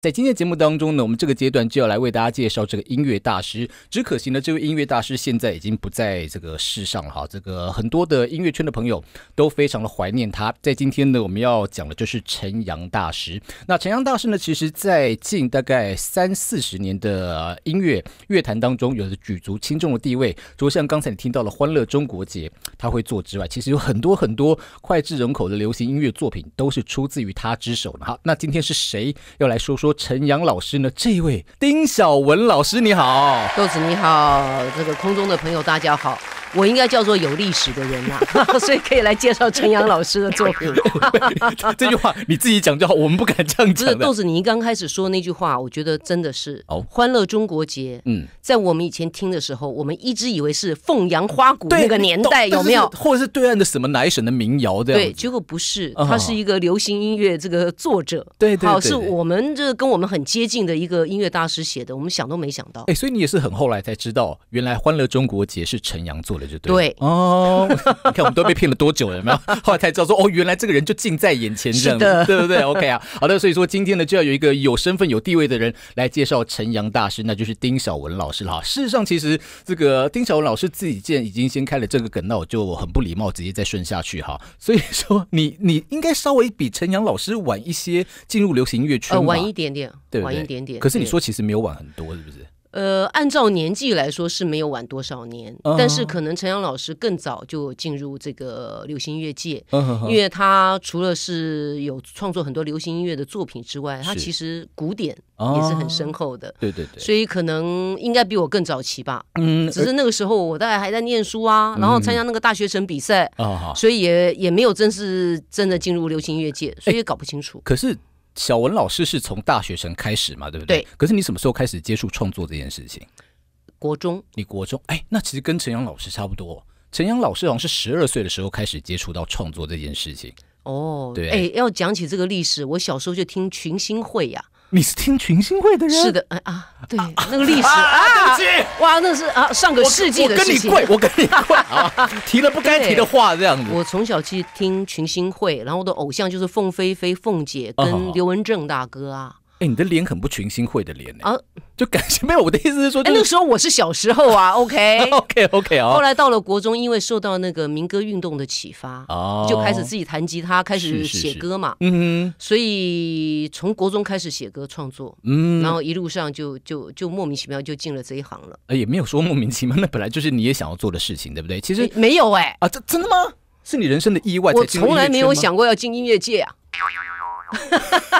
在今天的节目当中呢，我们这个阶段就要来为大家介绍这个音乐大师。只可惜呢，这位音乐大师现在已经不在这个世上了哈。这个很多的音乐圈的朋友都非常的怀念他。在今天呢，我们要讲的就是陈阳大师。那陈阳大师呢，其实在近大概三四十年的音乐乐坛当中，有着举足轻重的地位。除了像刚才你听到了《欢乐中国节》他会做之外，其实有很多很多脍炙人口的流行音乐作品都是出自于他之手的哈。那今天是谁要来说说？陈阳老师呢？这位丁晓文老师，你好，豆子你好，这个空中的朋友，大家好。我应该叫做有历史的人啊，所以可以来介绍陈阳老师的作品。这句话你自己讲就好，我们不敢这样是豆子，你刚开始说那句话，我觉得真的是《欢乐中国节》。嗯，在我们以前听的时候，我们一直以为是凤阳花鼓那个年代有没有，或者是对岸的什么哪省的民谣的？对，结果不是，他是一个流行音乐这个作者。对对对，好，是我们这个跟我们很接近的一个音乐大师写的，我们想都没想到。哎，所以你也是很后来才知道，原来《欢乐中国节》是陈阳做。对哦，你看我们都被骗了多久了没有？后来才知道说哦，原来这个人就近在眼前，样的，对不对？OK 啊，好的，所以说今天呢，就要有一个有身份、有地位的人来介绍陈阳大师，那就是丁小文老师了哈。事实上，其实这个丁小文老师自己见已经先开了这个梗那我就很不礼貌，直接再顺下去哈。所以说，你你应该稍微比陈阳老师晚一些进入流行音乐圈，晚一点点，对，晚一点点。可是你说其实没有晚很多，是不是？呃，按照年纪来说是没有晚多少年，但是可能陈阳老师更早就进入这个流行音乐界，因为他除了是有创作很多流行音乐的作品之外，他其实古典也是很深厚的，对对对，所以可能应该比我更早期吧，嗯，只是那个时候我大概还在念书啊，然后参加那个大学生比赛，所以也也没有正式真的进入流行音乐界，所以也搞不清楚。可是。小文老师是从大学生开始嘛，对不对？对。可是你什么时候开始接触创作这件事情？国中，你国中，哎，那其实跟陈阳老师差不多。陈阳老师好像是十二岁的时候开始接触到创作这件事情。哦，对。哎，要讲起这个历史，我小时候就听群星会呀。你是听群星会的人？是的，嗯啊，对，那个历史，啊对不起，哇，那是啊上个世纪的事情。我跟你跪，我跟你跪啊，提了不该提的话，这样子。我从小去听群星会，然后我的偶像就是凤飞飞、凤姐跟刘文正大哥啊。哎，你的脸很不群星会的脸呢？啊，就感情没有。我的意思是说，那时候我是小时候啊，OK，OK，OK 啊。后来到了国中，因为受到那个民歌运动的启发，哦，就开始自己弹吉他，开始写歌嘛，嗯哼。所以从国中开始写歌创作，嗯，然后一路上就就就莫名其妙就进了这一行了。哎，也没有说莫名其妙，那本来就是你也想要做的事情，对不对？其实没有哎，啊，这真的吗？是你人生的意外，我从来没有想过要进音乐界啊。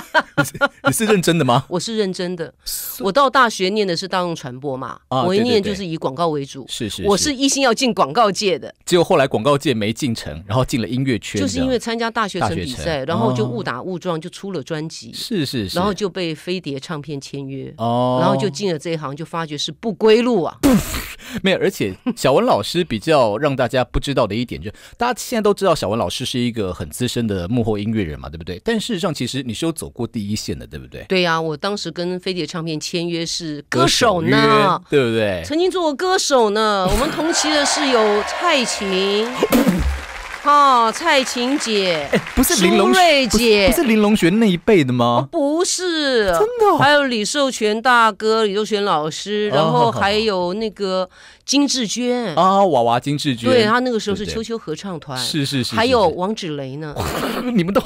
你是认真的吗？我是认真的。我到大学念的是大众传播嘛，我一念就是以广告为主。是是，我是一心要进广告界的，结果后来广告界没进城，然后进了音乐圈。就是因为参加大学城比赛，然后就误打误撞就出了专辑。是是是，然后就被飞碟唱片签约哦，然后就进了这一行，就发觉是不归路啊。没有，而且小文老师比较让大家不知道的一点，就大家现在都知道小文老师是一个很资深的幕后音乐人嘛，对不对？但事实上，其实你是有走过第一线的，对不对？对呀，我当时跟飞碟唱片签约是歌手呢，对不对？曾经做过歌手呢。我们同期的是有蔡琴。哦，蔡琴姐，不是林瑞姐，不是林龙璇那一辈的吗？不是，真的。还有李寿全大哥，李寿全老师，然后还有那个。金志娟啊，娃娃金志娟，对，她那个时候是秋秋合唱团，是是是，还有王芷雷呢，你们都，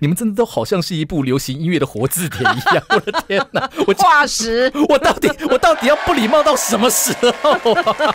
你们真的都好像是一部流行音乐的活字典一样，我的天哪，化石，我到底我到底要不礼貌到什么时候？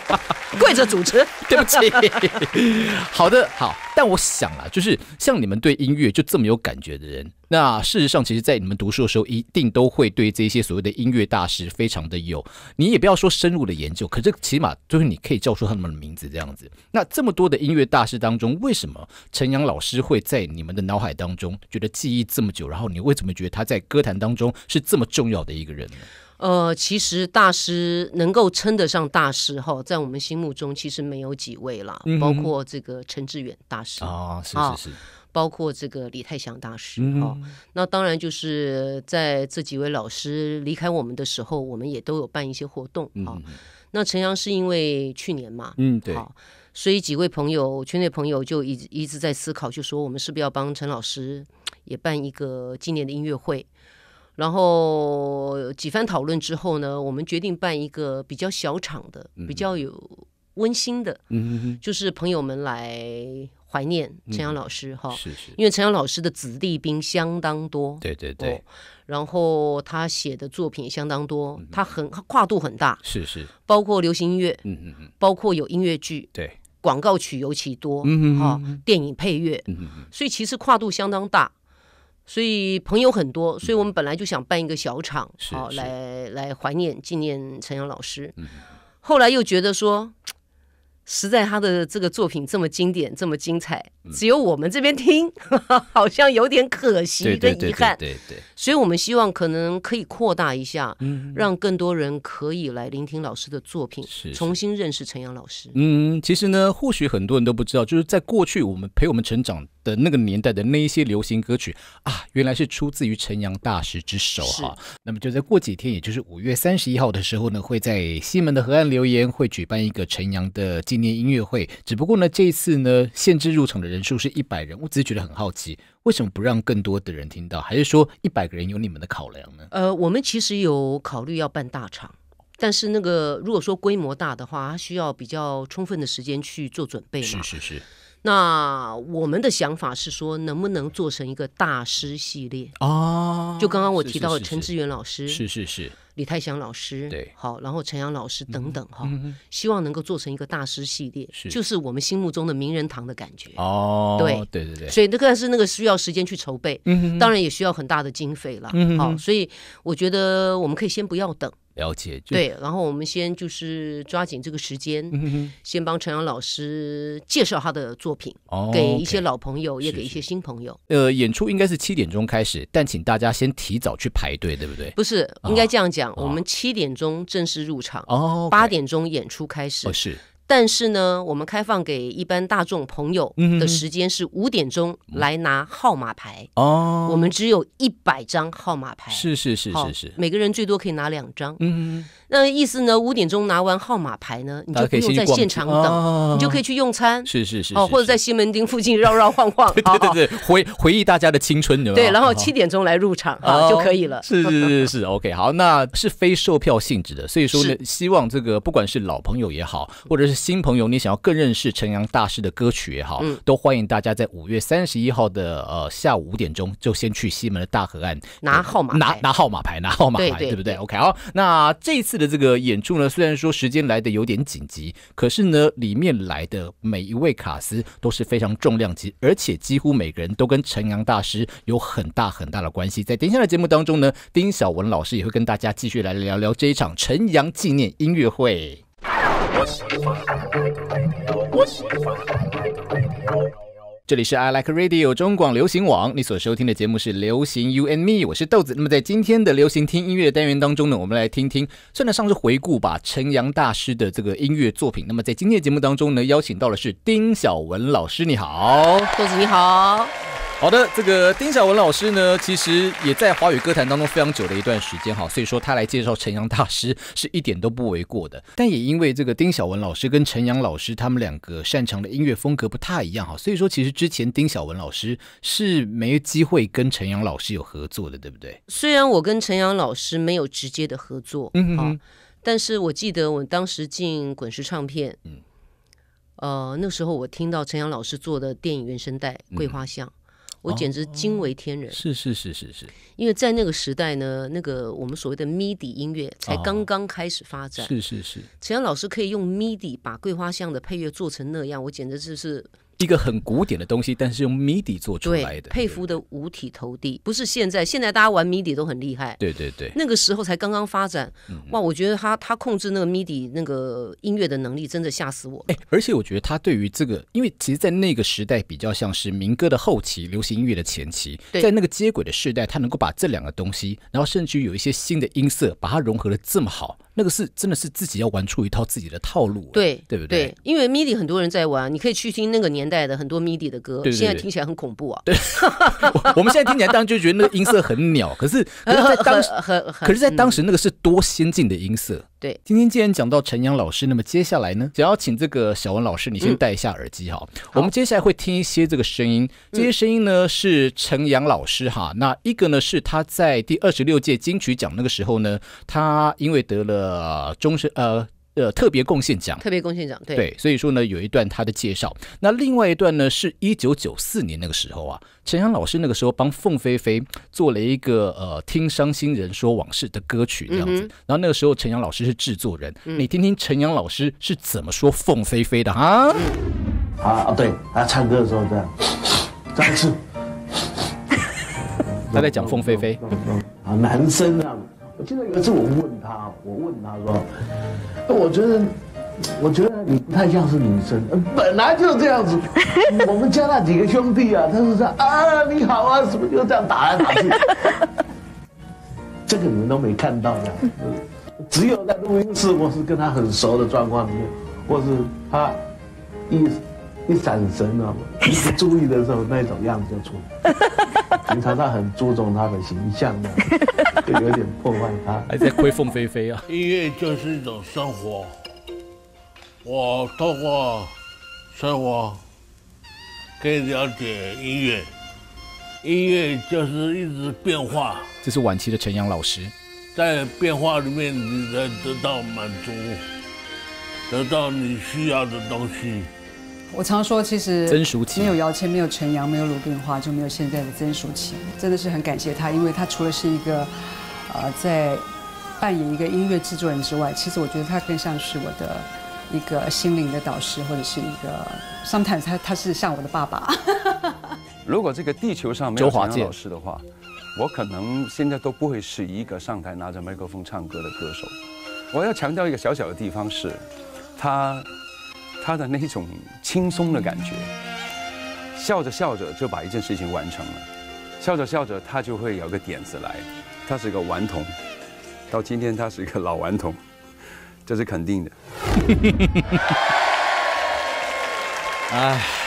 跪着主持，对不起，好的，好。但我想啊，就是像你们对音乐就这么有感觉的人，那事实上，其实，在你们读书的时候，一定都会对这些所谓的音乐大师非常的有。你也不要说深入的研究，可是起码就是你可以叫出他们的名字这样子。那这么多的音乐大师当中，为什么陈阳老师会在你们的脑海当中觉得记忆这么久？然后你为什么觉得他在歌坛当中是这么重要的一个人呢？呃，其实大师能够称得上大师哈，在我们心目中其实没有几位了，包括这个陈志远大师啊，是是是，包括这个李泰祥大师哈，那当然就是在这几位老师离开我们的时候，我们也都有办一些活动啊。那陈阳是因为去年嘛，嗯，对，所以几位朋友圈内朋友就一直一直在思考，就说我们是不是要帮陈老师也办一个今年的音乐会。然后几番讨论之后呢，我们决定办一个比较小场的、比较有温馨的，就是朋友们来怀念陈阳老师哈。是是，因为陈阳老师的子弟兵相当多，对对对。然后他写的作品相当多，他很跨度很大，是是，包括流行音乐，嗯嗯包括有音乐剧，对，广告曲尤其多，嗯哈，电影配乐，嗯嗯，所以其实跨度相当大。所以朋友很多，所以我们本来就想办一个小厂，好来来怀念纪念陈阳老师。后来又觉得说，实在他的这个作品这么经典、这么精彩，只有我们这边听，好像有点可惜跟遗憾。对对，所以我们希望可能可以扩大一下，让更多人可以来聆听老师的作品，重新认识陈阳老师。嗯，其实呢，或许很多人都不知道，就是在过去我们陪我们成长。的那个年代的那一些流行歌曲啊，原来是出自于陈阳大师之手哈。那么就在过几天，也就是五月三十一号的时候呢，会在西门的河岸留言会举办一个陈阳的纪念音乐会。只不过呢，这一次呢，限制入场的人数是一百人。我只觉得很好奇，为什么不让更多的人听到？还是说一百个人有你们的考量呢？呃，我们其实有考虑要办大场，但是那个如果说规模大的话，它需要比较充分的时间去做准备。是是是。那我们的想法是说，能不能做成一个大师系列哦，就刚刚我提到陈志远老师，是是是，李泰祥老师，对，好，然后陈阳老师等等哈，希望能够做成一个大师系列，就是我们心目中的名人堂的感觉哦。对对对对，所以那个是那个需要时间去筹备，嗯当然也需要很大的经费了，好，所以我觉得我们可以先不要等。了解对，然后我们先就是抓紧这个时间，先帮陈阳老师介绍他的作品，给一些老朋友，也给一些新朋友。呃，演出应该是七点钟开始，但请大家先提早去排队，对不对？不是，应该这样讲，我们七点钟正式入场，哦，八点钟演出开始，是。但是呢，我们开放给一般大众朋友的时间是五点钟来拿号码牌哦。我们只有一百张号码牌，是是是是是，每个人最多可以拿两张。嗯嗯。那意思呢，五点钟拿完号码牌呢，你就可以在现场等，你就可以去用餐，是是是哦，或者在西门町附近绕绕晃晃。对对对回回忆大家的青春对，然后七点钟来入场啊就可以了。是是是是，OK，好，那是非售票性质的，所以说呢，希望这个不管是老朋友也好，或者是。新朋友，你想要更认识陈阳大师的歌曲也好，都欢迎大家在五月三十一号的呃下午五点钟就先去西门的大河岸拿号码，拿拿号码牌，拿号码牌，对不对？OK，好，那这次的这个演出呢，虽然说时间来的有点紧急，可是呢，里面来的每一位卡司都是非常重量级，而且几乎每个人都跟陈阳大师有很大很大的关系。在一下的节目当中呢，丁晓文老师也会跟大家继续来聊聊这一场陈阳纪念音乐会。我喜我喜这里是 I Like Radio 中广流行网，你所收听的节目是《流行 You and Me》，我是豆子。那么在今天的流行听音乐单元当中呢，我们来听听，算得上是回顾吧陈阳大师的这个音乐作品。那么在今天的节目当中呢，邀请到的是丁晓文老师，你好，豆子你好。好的，这个丁晓文老师呢，其实也在华语歌坛当中非常久的一段时间哈，所以说他来介绍陈阳大师是一点都不为过的。但也因为这个丁晓文老师跟陈阳老师他们两个擅长的音乐风格不太一样哈，所以说其实之前丁晓文老师是没机会跟陈阳老师有合作的，对不对？虽然我跟陈阳老师没有直接的合作，嗯，哼，但是我记得我当时进滚石唱片，嗯，呃，那时候我听到陈阳老师做的电影原声带《桂花香》。我简直惊为天人！是是是是是，因为在那个时代呢，那个我们所谓的 MIDI 音乐才刚刚开始发展。是是是，陈阳老师可以用 MIDI 把《桂花香》的配乐做成那样，我简直就是。一个很古典的东西，但是用 MIDI 做出来的，佩服的五体投地。不是现在，现在大家玩 MIDI 都很厉害。对对对，那个时候才刚刚发展，哇！我觉得他他控制那个 MIDI 那个音乐的能力，真的吓死我。哎，而且我觉得他对于这个，因为其实，在那个时代比较像是民歌的后期，流行音乐的前期，在那个接轨的时代，他能够把这两个东西，然后甚至于有一些新的音色，把它融合的这么好。那个是真的是自己要玩出一套自己的套路，对对不对？对，因为 MIDI 很多人在玩，你可以去听那个年代的很多 MIDI 的歌，现在听起来很恐怖啊。对，我们现在听起来当然就觉得那个音色很鸟，可 是可是，在当时很可是，在当时那个是多先进的音色。对，今天既然讲到陈阳老师，那么接下来呢，想要请这个小文老师，你先戴一下耳机哈。我们接下来会听一些这个声音，这些声音呢是陈阳老师哈。那一个呢是他在第二十六届金曲奖那个时候呢，他因为得了。呃，终身呃呃特别贡献奖，特别贡献奖，对对，所以说呢，有一段他的介绍。那另外一段呢，是一九九四年那个时候啊，陈阳老师那个时候帮凤飞飞做了一个呃听伤心人说往事的歌曲这样子。然后那个时候陈阳老师是制作人，你听听陈阳老师是怎么说凤飞飞的啊？啊啊，对他唱歌的时候这样，再次，他在讲凤飞飞啊，男生啊。我记得有一次我问他，我问他说：“我觉得，我觉得你不太像是女生，本来就这样子。我们家那几个兄弟啊，他是这样啊，你好啊，什么就这样打来打去？这个你们都没看到的，只有在录音室，我是跟他很熟的状况里面，或是他一。”一闪神啊！一不注意的时候，那种样子就出来。平常他很注重他的形象的，就有点破坏。还在挥凤飞飞啊！音乐就是一种生活，我透过生活可以了解音乐。音乐就是一直变化。这是晚期的陈阳老师。在变化里面，你能得到满足，得到你需要的东西。我常说，其实没有姚谦，没有陈阳，没有鲁冰花，就没有现在的曾淑淇。真的是很感谢他，因为他除了是一个，呃，在扮演一个音乐制作人之外，其实我觉得他更像是我的一个心灵的导师，或者是一个 Sometimes 他他是像我的爸爸。如果这个地球上没有陈扬老师的话，我可能现在都不会是一个上台拿着麦克风唱歌的歌手。我要强调一个小小的地方是，他。他的那种轻松的感觉，笑着笑着就把一件事情完成了，笑着笑着他就会有个点子来，他是个顽童，到今天他是一个老顽童，这是肯定的。哎。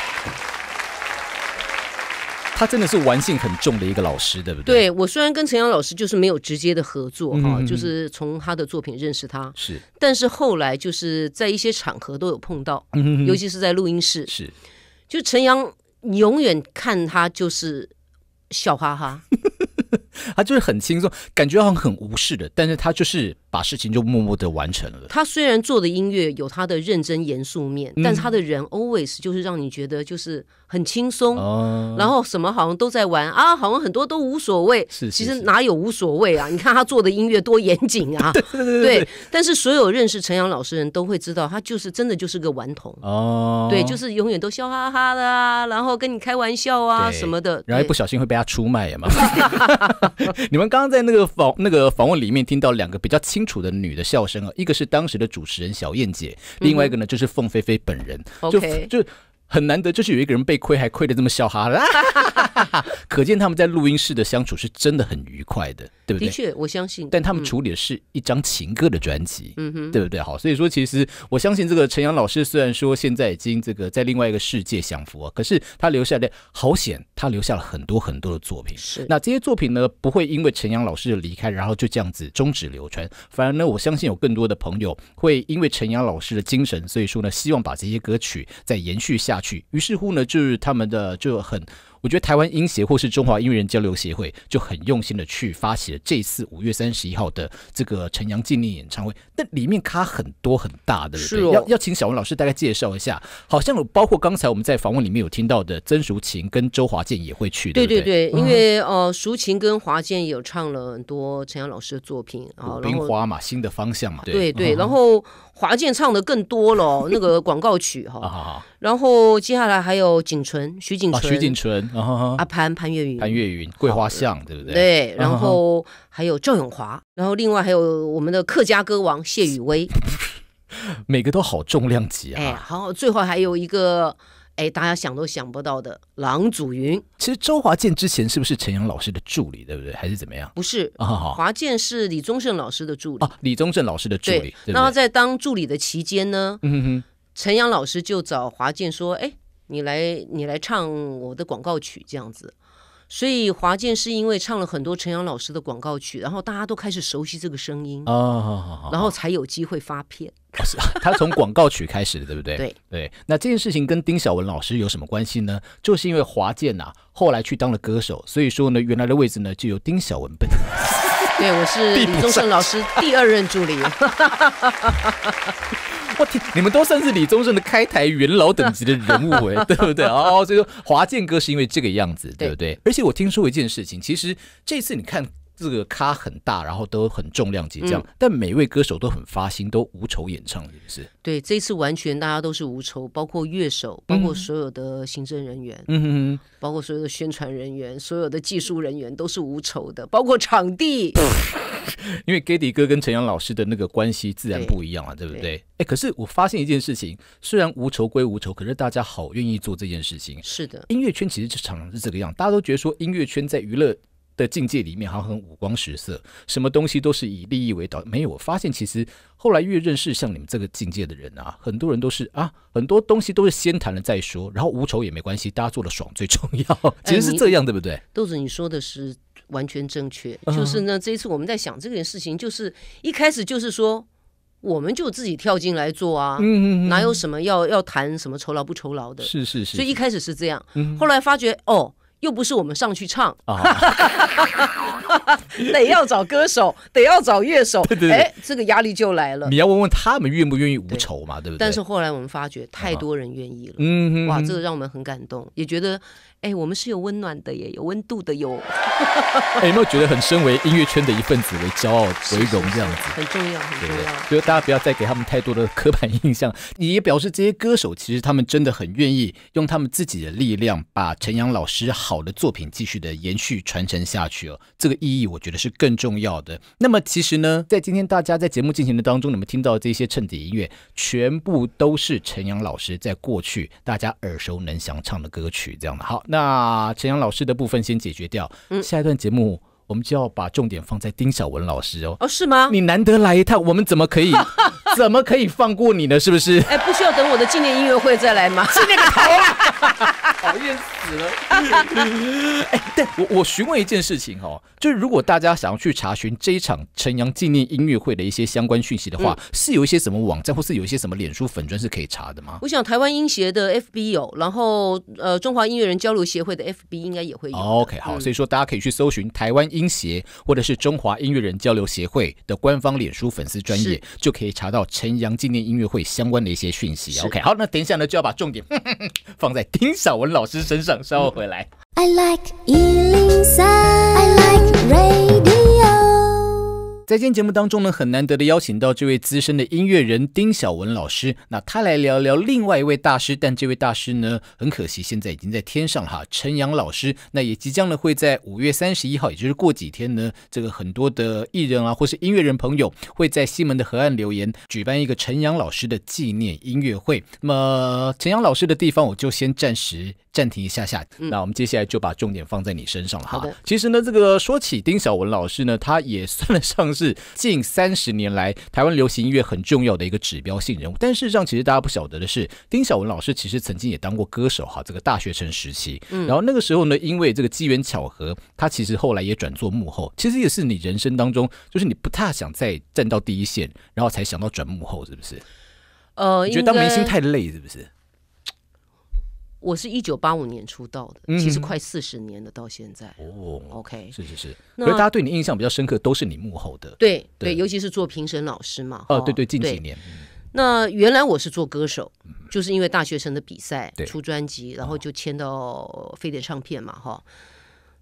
他真的是玩性很重的一个老师，对不对？对我虽然跟陈阳老师就是没有直接的合作啊，就是从他的作品认识他，是，但是后来就是在一些场合都有碰到，尤其是在录音室，是。就陈阳，永远看他就是笑哈哈，他就是很轻松，感觉好像很无视的，但是他就是。把事情就默默的完成了。他虽然做的音乐有他的认真严肃面，但他的人 always 就是让你觉得就是很轻松，然后什么好像都在玩啊，好像很多都无所谓。是是。其实哪有无所谓啊？你看他做的音乐多严谨啊！对对对。对。但是所有认识陈阳老师人都会知道，他就是真的就是个顽童。哦。对，就是永远都笑哈哈的啊，然后跟你开玩笑啊什么的。然后一不小心会被他出卖呀嘛。你们刚刚在那个访那个访问里面听到两个比较轻。清楚的女的笑声啊，一个是当时的主持人小燕姐，另外一个呢就是凤飞飞本人，就就。很难得，就是有一个人被亏还亏得这么笑哈啦，可见他们在录音室的相处是真的很愉快的，对不对？的确，我相信。但他们处理的是一张情歌的专辑，嗯哼，对不对？好，所以说其实我相信这个陈阳老师虽然说现在已经这个在另外一个世界享福啊，可是他留下的好险，他留下了很多很多的作品。是，那这些作品呢，不会因为陈阳老师的离开，然后就这样子终止流传。反而呢，我相信有更多的朋友会因为陈阳老师的精神，所以说呢，希望把这些歌曲再延续下。去，于是乎呢，就是他们的就很。我觉得台湾音协或是中华音乐人交流协会就很用心的去发起了这次五月三十一号的这个陈阳纪念演唱会，那里面咖很多很大的，是哦，要要请小文老师大概介绍一下，好像有包括刚才我们在访问里面有听到的曾淑琴跟周华健也会去对对对，因为呃，淑琴跟华健有唱了很多陈阳老师的作品，啊，《冰花嘛，新的方向嘛，对对，然后华健唱的更多了，那个广告曲哈，然后接下来还有景纯徐景纯，徐景纯。阿潘潘粤云，潘粤云，桂花巷，对不对？对，然后还有赵永华，然后另外还有我们的客家歌王谢宇威，每个都好重量级啊！哎，好，最后还有一个，哎，大家想都想不到的郎祖云。其实周华健之前是不是陈阳老师的助理，对不对？还是怎么样？不是，华健是李宗盛老师的助理啊。李宗盛老师的助理，那他在当助理的期间呢？嗯哼，陈阳老师就找华健说，哎。你来，你来唱我的广告曲这样子，所以华健是因为唱了很多陈阳老师的广告曲，然后大家都开始熟悉这个声音哦、然后才有机会发片。是他从广告曲开始的，对不对？对对。那这件事情跟丁晓文老师有什么关系呢？就是因为华健啊，后来去当了歌手，所以说呢，原来的位置呢就由丁晓文本。对，我是 李宗盛老师第二任助理。我天，你们都算是李宗盛的开台元老等级的人物哎，对不对哦，所以说华健哥是因为这个样子，对不对？而且我听说一件事情，其实这次你看。这个咖很大，然后都很重量级，这样。但每位歌手都很发心，都无仇演唱，是不是？对，这次完全大家都是无仇，包括乐手，包括所有的行政人员，嗯哼，包括所有的宣传人员，所有的技术人员都是无仇的，包括场地。因为 Gady 哥跟陈阳老师的那个关系自然不一样啊，对不对？哎，可是我发现一件事情，虽然无仇归无仇，可是大家好愿意做这件事情。是的，音乐圈其实常常是这个样，大家都觉得说音乐圈在娱乐。的境界里面好像很五光十色，什么东西都是以利益为导。没有，我发现其实后来越认识像你们这个境界的人啊，很多人都是啊，很多东西都是先谈了再说，然后无仇也没关系，大家做的爽最重要，其实是这样，对不对？豆子，你说的是完全正确。就是呢，这一次我们在想这件事情，就是一开始就是说，我们就自己跳进来做啊，哪有什么要要谈什么酬劳不酬劳的？是是是。所以一开始是这样，后来发觉哦。又不是我们上去唱啊，得要找歌手，得要找乐手，哎，这个压力就来了。你要问问他们愿不愿意无仇嘛，对不对？但是后来我们发觉太多人愿意了，嗯，哇，这个让我们很感动，也觉得。哎，我们是有温暖的耶，有温度的哟。哎，有没有觉得很身为音乐圈的一份子为骄傲为荣这样子？很重要，很重要。就大家不要再给他们太多的刻板印象。也表示这些歌手其实他们真的很愿意用他们自己的力量，把陈阳老师好的作品继续的延续传承下去哦。这个意义我觉得是更重要的。那么其实呢，在今天大家在节目进行的当中，你们听到这些衬底音乐，全部都是陈阳老师在过去大家耳熟能详唱的歌曲这样的。好。那陈阳老师的部分先解决掉，下一段节目。我们就要把重点放在丁晓文老师哦。哦，是吗？你难得来一趟，我们怎么可以 怎么可以放过你呢？是不是？哎，不需要等我的纪念音乐会再来吗？纪 念头啊！讨 厌死了。哎，对我我询问一件事情哈，就是如果大家想要去查询这一场陈阳纪念音乐会的一些相关讯息的话，是有一些什么网站，或是有一些什么脸书粉专是可以查的吗？我想台湾音协的 FB 有，然后呃中华音乐人交流协会的 FB 应该也会有。OK，好，所以说大家可以去搜寻台湾音。音协或者是中华音乐人交流协会的官方脸书粉丝专业，就可以查到陈阳纪念音乐会相关的一些讯息。OK，好，那等一下呢就要把重点 放在丁小文老师身上，稍后回来。I like I like radio. 在今天节目当中呢，很难得的邀请到这位资深的音乐人丁晓文老师，那他来聊聊另外一位大师，但这位大师呢，很可惜现在已经在天上了哈，陈阳老师，那也即将呢会在五月三十一号，也就是过几天呢，这个很多的艺人啊，或是音乐人朋友，会在西门的河岸留言，举办一个陈阳老师的纪念音乐会。那么陈阳老师的地方，我就先暂时。暂停一下下，那我们接下来就把重点放在你身上了哈。其实呢，这个说起丁晓文老师呢，他也算得上是近三十年来台湾流行音乐很重要的一个指标性人物。但事实上，其实大家不晓得的是，丁晓文老师其实曾经也当过歌手哈。这个大学生时期，然后那个时候呢，因为这个机缘巧合，他其实后来也转做幕后。其实也是你人生当中，就是你不太想再站到第一线，然后才想到转幕后，是不是？呃，觉得当明星太累，是不是？我是一九八五年出道的，其实快四十年了，到现在。哦，OK，是是是，那大家对你印象比较深刻，都是你幕后的。对对，尤其是做评审老师嘛。哦，对对，近几年。那原来我是做歌手，就是因为大学生的比赛出专辑，然后就签到飞碟唱片嘛，哈。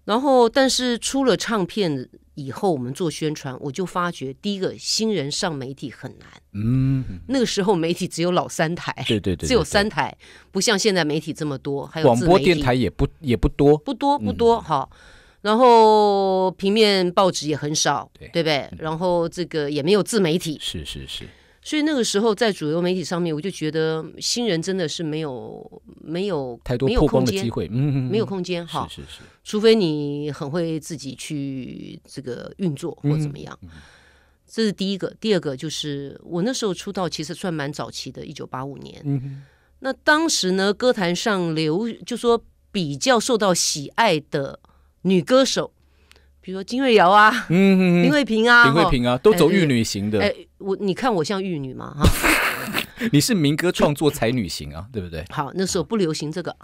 然后，但是出了唱片。以后我们做宣传，我就发觉第一个新人上媒体很难。嗯，那个时候媒体只有老三台，对对对，只有三台，不像现在媒体这么多，还有广播电台也不也不多，不多不多。好，然后平面报纸也很少，对不对？然后这个也没有自媒体，是是是。所以那个时候在主流媒体上面，我就觉得新人真的是没有没有太多破光的机会，嗯，没有空间，好是是是，除非你很会自己去这个运作或怎么样。这是第一个，第二个就是我那时候出道其实算蛮早期的，一九八五年。那当时呢，歌坛上流就说比较受到喜爱的女歌手。比如说金瑞瑶啊，嗯林慧萍啊，林慧萍啊，都走玉女型的。哎，我你看我像玉女吗？哈，你是民歌创作才女型啊，对不对？好，那时候不流行这个，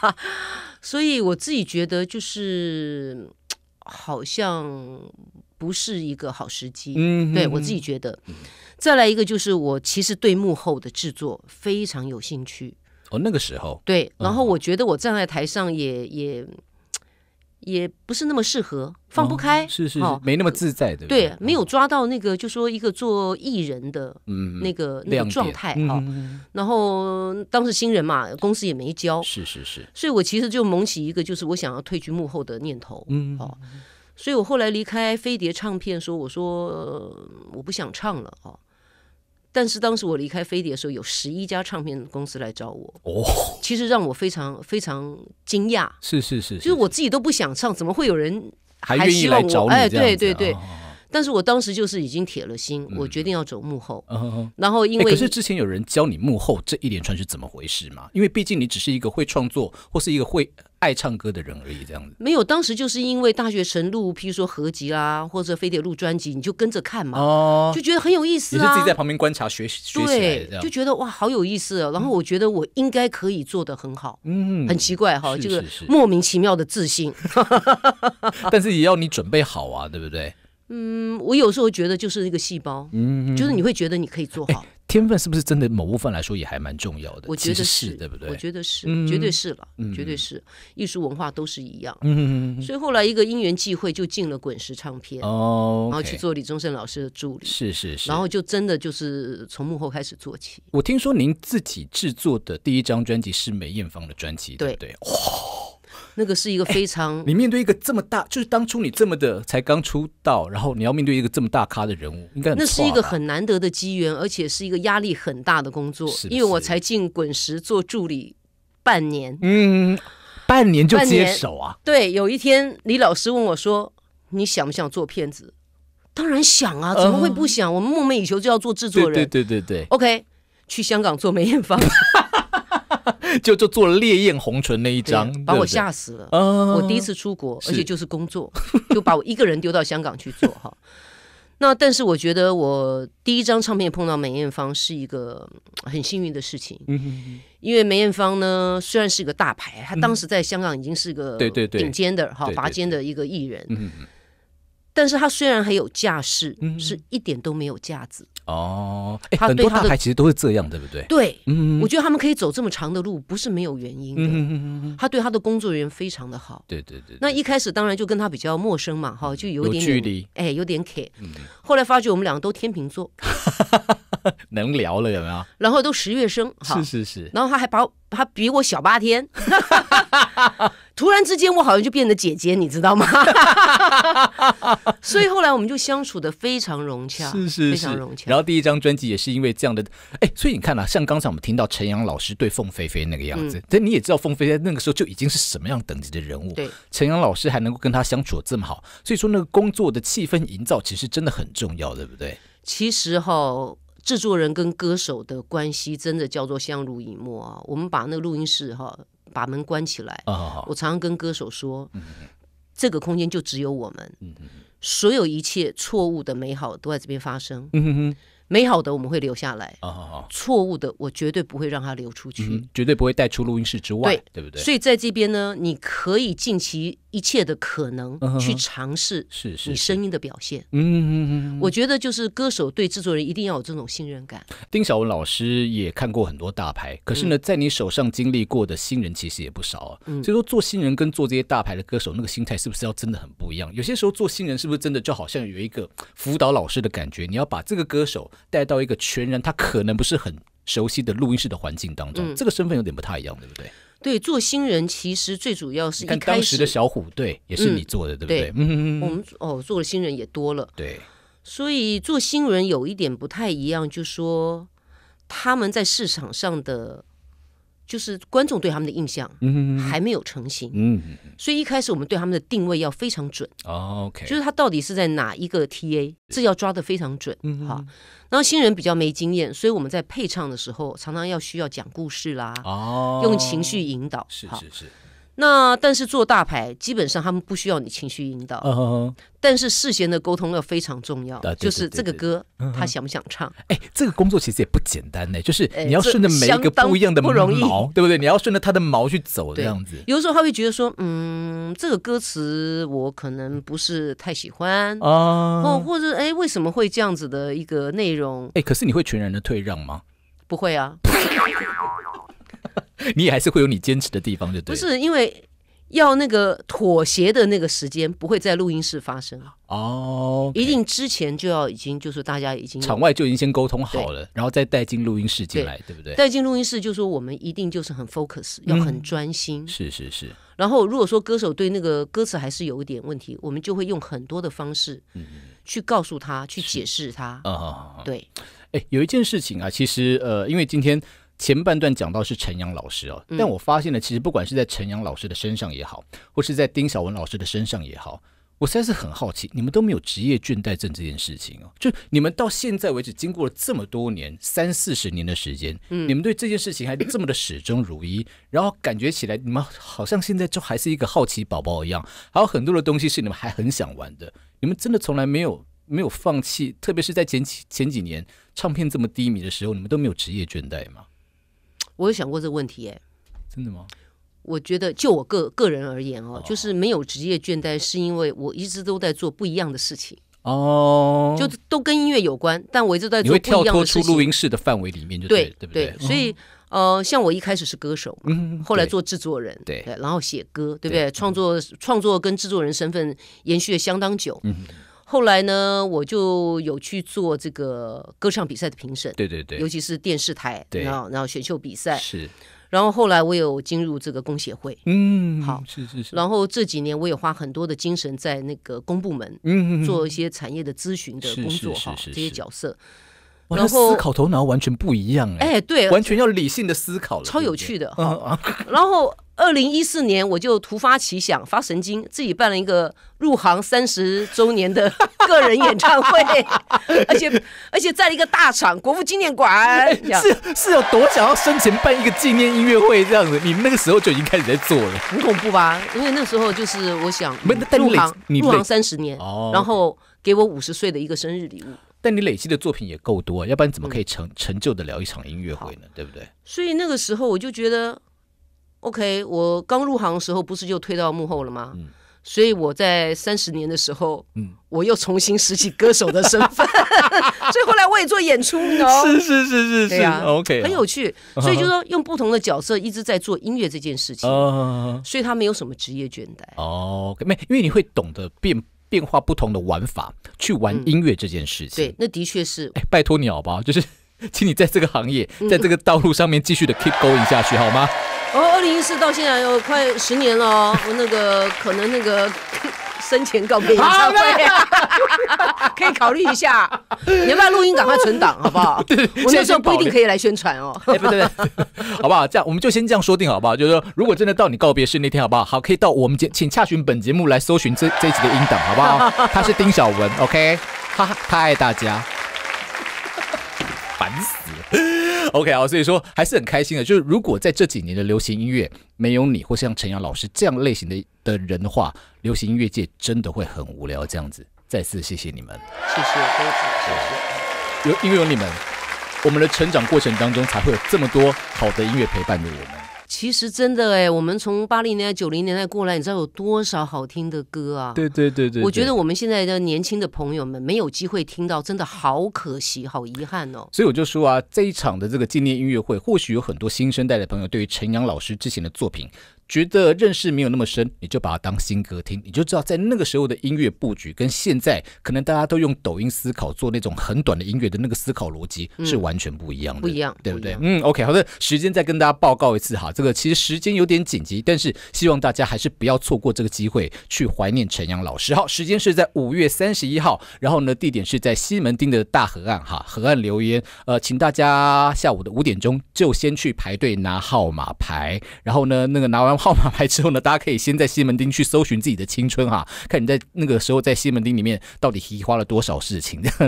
所以我自己觉得就是好像不是一个好时机。嗯，对我自己觉得，再来一个就是我其实对幕后的制作非常有兴趣。哦，那个时候对，然后我觉得我站在台上也也。也不是那么适合，放不开，是是，没那么自在的。对，没有抓到那个，就说一个做艺人的那个那个状态啊。然后当时新人嘛，公司也没教，是是是。所以我其实就萌起一个，就是我想要退居幕后的念头。嗯，哦，所以我后来离开飞碟唱片，说我说我不想唱了。哦。但是当时我离开飞碟的时候，有十一家唱片公司来找我，哦，其实让我非常非常惊讶，是是是，就是我自己都不想唱，怎么会有人还愿意来找你？哎，对对对，但是我当时就是已经铁了心，我决定要走幕后。然后因为可是之前有人教你幕后这一连串是怎么回事嘛？因为毕竟你只是一个会创作或是一个会。爱唱歌的人而已，这样子没有。当时就是因为大学城录，譬如说合集啦，或者飞碟录专辑，你就跟着看嘛，就觉得很有意思啊。你是自己在旁边观察学习，对，就觉得哇，好有意思哦。然后我觉得我应该可以做的很好，嗯，很奇怪哈，这个莫名其妙的自信。但是也要你准备好啊，对不对？嗯，我有时候觉得就是一个细胞，嗯，就是你会觉得你可以做好。天分是不是真的？某部分来说也还蛮重要的。我觉得是，对不对？我觉得是，绝对是了，绝对是。艺术文化都是一样。嗯嗯嗯。所以后来一个因缘际会，就进了滚石唱片哦，然后去做李宗盛老师的助理，是是是，然后就真的就是从幕后开始做起。我听说您自己制作的第一张专辑是梅艳芳的专辑，对不对？哇！那个是一个非常你面对一个这么大，就是当初你这么的才刚出道，然后你要面对一个这么大咖的人物，应该那是一个很难得的机缘，而且是一个压力很大的工作。因为我才进滚石做助理半年，嗯，半年就接手啊。对，有一天李老师问我说：“你想不想做骗子？”当然想啊，怎么会不想？我们梦寐以求就要做制作人，对对对对。OK，去香港做梅艳芳。就就做《烈焰红唇》那一张，把我吓死了。我第一次出国，而且就是工作，就把我一个人丢到香港去做哈。那但是我觉得我第一张唱片碰到梅艳芳是一个很幸运的事情，因为梅艳芳呢虽然是一个大牌，她当时在香港已经是一个顶尖的哈拔尖的一个艺人。但是她虽然很有架势，是一点都没有架子。哦，哎，很多他的牌其实都是这样，对不对？对，嗯，我觉得他们可以走这么长的路，不是没有原因的。嗯他对他的工作人员非常的好。对对对。那一开始当然就跟他比较陌生嘛，哈，就有点距离，哎，有点卡。嗯。后来发觉我们两个都天秤座，能聊了有没有？然后都十月生，是是是。然后他还把，他比我小八天。突然之间，我好像就变得姐姐，你知道吗？所以后来我们就相处的非常融洽，是是是，非常融洽。然后第一张专辑也是因为这样的，哎，所以你看啊，像刚才我们听到陈阳老师对凤飞飞那个样子，但你也知道凤飞飞那个时候就已经是什么样等级的人物，对，陈阳老师还能够跟他相处这么好，所以说那个工作的气氛营造其实真的很重要，对不对？其实哈，制作人跟歌手的关系真的叫做相濡以沫啊，我们把那个录音室哈。把门关起来。我常常跟歌手说，这个空间就只有我们，所有一切错误的美好都在这边发生。美好的我们会留下来，错误的我绝对不会让它流出去，绝对不会带出录音室之外，对不对？所以在这边呢，你可以尽其。一切的可能去尝试，是是，你声音的表现。嗯嗯嗯，我觉得就是歌手对制作人一定要有这种信任感。丁小文老师也看过很多大牌，可是呢，在你手上经历过的新人其实也不少啊。所以说，做新人跟做这些大牌的歌手那个心态是不是要真的很不一样？有些时候做新人是不是真的就好像有一个辅导老师的感觉？你要把这个歌手带到一个全然他可能不是很熟悉的录音室的环境当中，这个身份有点不太一样，对不对？对，做新人其实最主要是一开始的小虎队也是你做的，对不对？嗯，我们哦，做的新人也多了。对，所以做新人有一点不太一样，就说他们在市场上的。就是观众对他们的印象还没有成型，所以一开始我们对他们的定位要非常准。OK，就是他到底是在哪一个 TA，这要抓的非常准好，然后新人比较没经验，所以我们在配唱的时候常常要需要讲故事啦，用情绪引导。是是是。那但是做大牌，基本上他们不需要你情绪引导，但是事先的沟通要非常重要，就是这个歌他想不想唱？哎，这个工作其实也不简单呢，就是你要顺着每一个不一样的毛，对不对？你要顺着他的毛去走这样子。有时候他会觉得说，嗯，这个歌词我可能不是太喜欢啊，或或者哎，为什么会这样子的一个内容？哎，可是你会全然的退让吗？不会啊。你也还是会有你坚持的地方，就对。不是因为要那个妥协的那个时间不会在录音室发生哦，一定之前就要已经就是大家已经场外就已经先沟通好了，然后再带进录音室进来，对不对？带进录音室就说我们一定就是很 focus，要很专心。是是是。然后如果说歌手对那个歌词还是有一点问题，我们就会用很多的方式去告诉他，去解释他。啊，对。哎，有一件事情啊，其实呃，因为今天。前半段讲到是陈阳老师哦，但我发现了，其实不管是在陈阳老师的身上也好，或是在丁小文老师的身上也好，我实在是很好奇，你们都没有职业倦怠症这件事情哦。就你们到现在为止，经过了这么多年，三四十年的时间，你们对这件事情还这么的始终如一，然后感觉起来你们好像现在就还是一个好奇宝宝一样，还有很多的东西是你们还很想玩的。你们真的从来没有没有放弃，特别是在前几前几年唱片这么低迷的时候，你们都没有职业倦怠吗？我有想过这个问题哎，真的吗？我觉得就我个个人而言哦，就是没有职业倦怠，是因为我一直都在做不一样的事情哦，就都跟音乐有关，但我一直在做。不一样跳脱出录音室的范围里面，就对对对，所以呃，像我一开始是歌手，嗯，后来做制作人，对，然后写歌，对不对？创作创作跟制作人身份延续了相当久，嗯。后来呢，我就有去做这个歌唱比赛的评审，对对对，尤其是电视台，然后然后选秀比赛是，然后后来我有进入这个工协会，嗯，好是是是，然后这几年我也花很多的精神在那个公部门，嗯，做一些产业的咨询的工作哈，这些角色。然后思考头脑完全不一样哎，哎对，完全要理性的思考了，超有趣的。然后二零一四年我就突发奇想，发神经自己办了一个入行三十周年的个人演唱会，而且而且在一个大厂国父纪念馆，是是有多想要生前办一个纪念音乐会这样子？你们那个时候就已经开始在做了，很恐怖吧？因为那时候就是我想，入行入行三十年，然后给我五十岁的一个生日礼物。但你累积的作品也够多，要不然你怎么可以成成就的聊一场音乐会呢？对不对？所以那个时候我就觉得，OK，我刚入行的时候不是就推到幕后了吗？嗯，所以我在三十年的时候，嗯，我又重新拾起歌手的身份，所以后来我也做演出是是是是是，OK，很有趣。所以就说用不同的角色一直在做音乐这件事情，所以他没有什么职业倦怠。哦，没，因为你会懂得变。变化不同的玩法去玩音乐这件事情，对，那的确是。哎，拜托你好吧，就是请你在这个行业，在这个道路上面继续的 keep go 一下去，好吗？哦，二零一四到现在有快十年了，我那个可能那个。生前告别演唱会，可以考虑一下。你要不要录音？赶快存档，好不好？对，我那时候不一定可以来宣传哦。不对，好不好？这样我们就先这样说定，好不好？就是说，如果真的到你告别式那天，好不好？好，可以到我们节，请查询本节目来搜寻这这几个音档，好不好？他是丁小文 o k 他他爱大家，烦死。OK 啊，所以说还是很开心的。就是如果在这几年的流行音乐没有你，或像陈阳老师这样类型的。的人的话，流行音乐界真的会很无聊。这样子，再次谢谢你们，谢谢周谢谢。有因为有你们，我们的成长过程当中才会有这么多好的音乐陪伴着我们。其实真的哎，我们从八零年代、九零年代过来，你知道有多少好听的歌啊？对对对对。我觉得我们现在的年轻的朋友们没有机会听到，真的好可惜，好遗憾哦。所以我就说啊，这一场的这个纪念音乐会，或许有很多新生代的朋友对于陈阳老师之前的作品。觉得认识没有那么深，你就把它当新歌听，你就知道在那个时候的音乐布局跟现在可能大家都用抖音思考做那种很短的音乐的那个思考逻辑是完全不一样的，不一样，对不对？嗯，OK，好的，时间再跟大家报告一次哈，这个其实时间有点紧急，但是希望大家还是不要错过这个机会去怀念陈阳老师。好，时间是在五月三十一号，然后呢，地点是在西门町的大河岸哈，河岸留言，呃，请大家下午的五点钟就先去排队拿号码牌，然后呢，那个拿完。号码牌之后呢，大家可以先在西门町去搜寻自己的青春哈，看你在那个时候在西门町里面到底花了多少事情，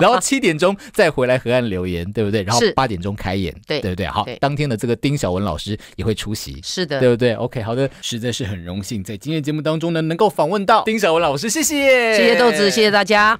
然后七点钟再回来河岸留言，对不对？然后八点钟开演，对对不对？好，当天的这个丁小文老师也会出席，是的，对不对？OK，好的，实在是很荣幸在今天节目当中呢能够访问到丁小文老师，谢谢，谢谢豆子，谢谢大家。